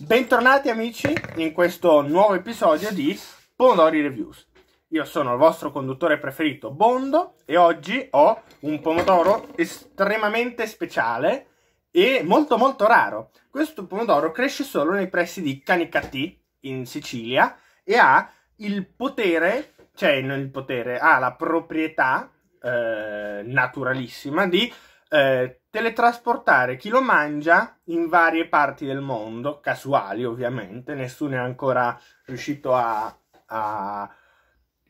Bentornati amici in questo nuovo episodio di Pomodori Reviews. Io sono il vostro conduttore preferito Bondo e oggi ho un pomodoro estremamente speciale e molto molto raro. Questo pomodoro cresce solo nei pressi di Canicattì, in Sicilia e ha il potere, cioè non il potere, ha la proprietà eh, naturalissima di eh, teletrasportare chi lo mangia in varie parti del mondo, casuali ovviamente, nessuno è ancora riuscito a, a,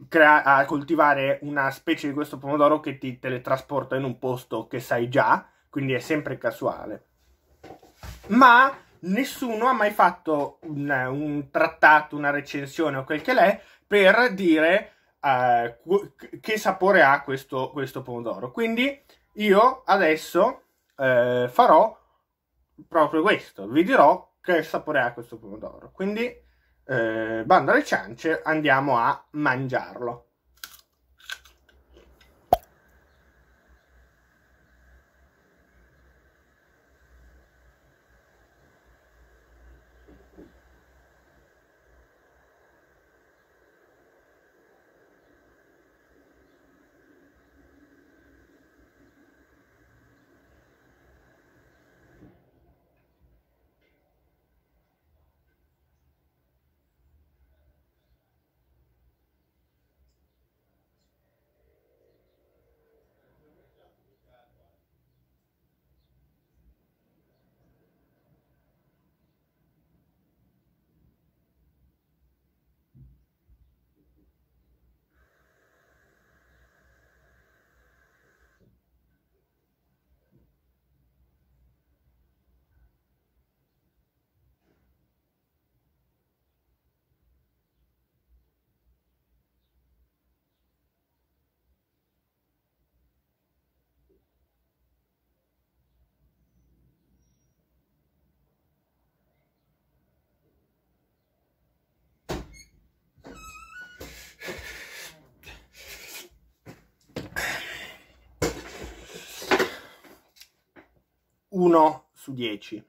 crea- a coltivare una specie di questo pomodoro che ti teletrasporta in un posto che sai già, quindi è sempre casuale. Ma nessuno ha mai fatto un, un trattato, una recensione o quel che l'è per dire uh, che sapore ha questo, questo, pomodoro. Quindi io adesso uh, farò proprio questo, vi dirò che sapore ha questo pomodoro. Quindi, eh, bando alle ciance, andiamo a mangiarlo. 1 su 10.